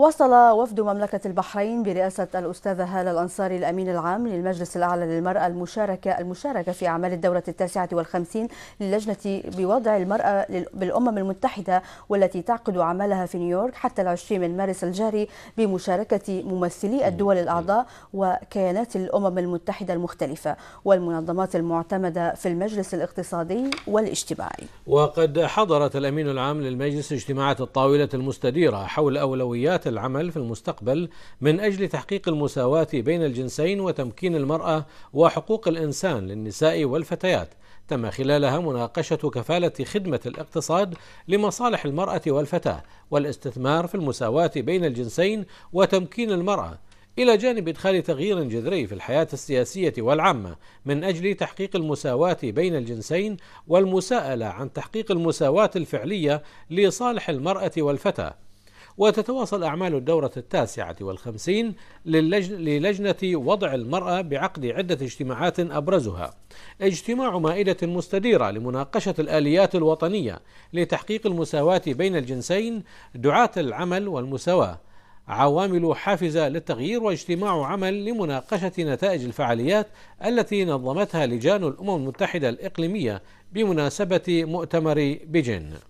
وصل وفد مملكة البحرين برئاسة الأستاذة هالة الأنصاري الأمين العام للمجلس الأعلى للمرأة المشاركة المشاركة في أعمال الدورة التاسعة والخمسين للجنة بوضع المرأة بالأمم المتحدة والتي تعقد عملها في نيويورك حتى العشرين من مارس الجاري بمشاركة ممثلي الدول الأعضاء وكيانات الأمم المتحدة المختلفة والمنظمات المعتمدة في المجلس الاقتصادي والاجتماعي وقد حضرت الأمين العام للمجلس اجتماعات الطاولة المستديرة حول أولويات العمل في المستقبل من أجل تحقيق المساواة بين الجنسين وتمكين المرأة وحقوق الإنسان للنساء والفتيات تم خلالها مناقشة كفالة خدمة الاقتصاد لمصالح المرأة والفتاة والاستثمار في المساواة بين الجنسين وتمكين المرأة إلى جانب إدخال تغيير جذري في الحياة السياسية والعامة من أجل تحقيق المساواة بين الجنسين والمساءلة عن تحقيق المساواة الفعلية لصالح المرأة والفتاة وتتواصل أعمال الدورة التاسعة والخمسين للجن للجنة وضع المرأة بعقد عدة اجتماعات أبرزها اجتماع مائدة مستديرة لمناقشة الآليات الوطنية لتحقيق المساواة بين الجنسين دعاة العمل والمساواة عوامل حافزة للتغيير واجتماع عمل لمناقشة نتائج الفعاليات التي نظمتها لجان الأمم المتحدة الإقليمية بمناسبة مؤتمر بجن